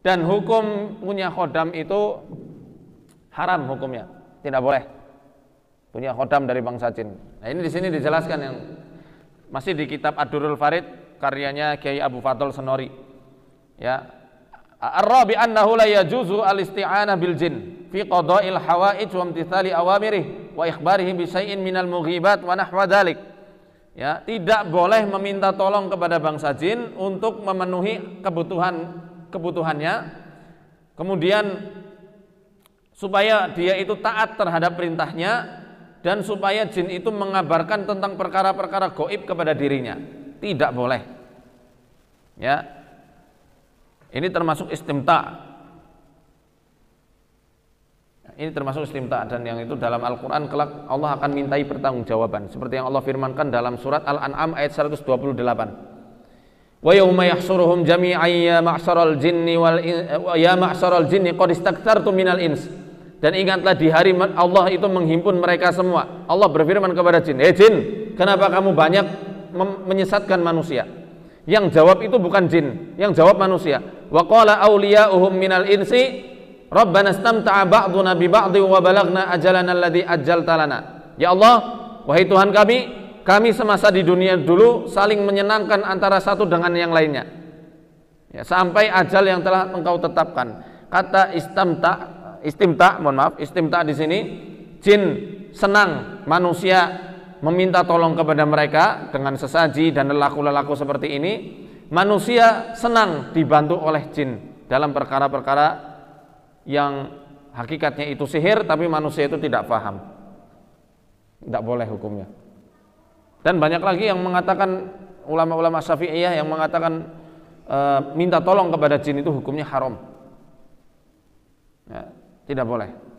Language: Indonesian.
Dan hukum punya khodam itu haram hukumnya, tidak boleh. Punya khodam dari bangsa jin. Nah, ini di sini dijelaskan yang masih di kitab ad Farid karyanya Kiai Abu Fatul Senori. Ya. Ar-rabi annahu la yajuzu al-isti'anah bil jin fi qada'il hawa'ij wa imtithali awamirih wa ikhbarihi bi syai'in minal mughibat wa nahwa dhalik. Ya, tidak boleh meminta tolong kepada bangsa jin untuk memenuhi kebutuhan kebutuhannya, kemudian supaya dia itu taat terhadap perintahnya dan supaya jin itu mengabarkan tentang perkara-perkara goib kepada dirinya. Tidak boleh. Ya. Ini termasuk istimta. Ini termasuk istimta dan yang itu dalam Al-Qur'an kelak Allah akan mintai pertanggungjawaban seperti yang Allah firmankan dalam surat Al-An'am ayat 128 wa yauma yahsuruhum jami'an ya ma'syaral jinni wal ya ma'syaral jinni qad istaktsartum minal ins dan ingatlah di hari Allah itu menghimpun mereka semua Allah berfirman kepada jin hei eh jin kenapa kamu banyak menyesatkan manusia yang jawab itu bukan jin yang jawab manusia wa qala awliya'uhum minal insi Rabbana istamta'a ba'duna bi ba'di wa balagna ajalana alladhi ajjalta lana ya Allah wahai Tuhan kami kami semasa di dunia dulu saling menyenangkan antara satu dengan yang lainnya. Ya, sampai ajal yang telah engkau tetapkan. Kata istimta, istimta, mohon maaf, istimta di sini jin senang manusia meminta tolong kepada mereka dengan sesaji dan lelaku-lelaku seperti ini. Manusia senang dibantu oleh jin dalam perkara-perkara yang hakikatnya itu sihir tapi manusia itu tidak paham. Tidak boleh hukumnya. Dan banyak lagi yang mengatakan ulama-ulama Syafi'iyah yang mengatakan e, minta tolong kepada jin itu hukumnya haram. Ya, tidak boleh.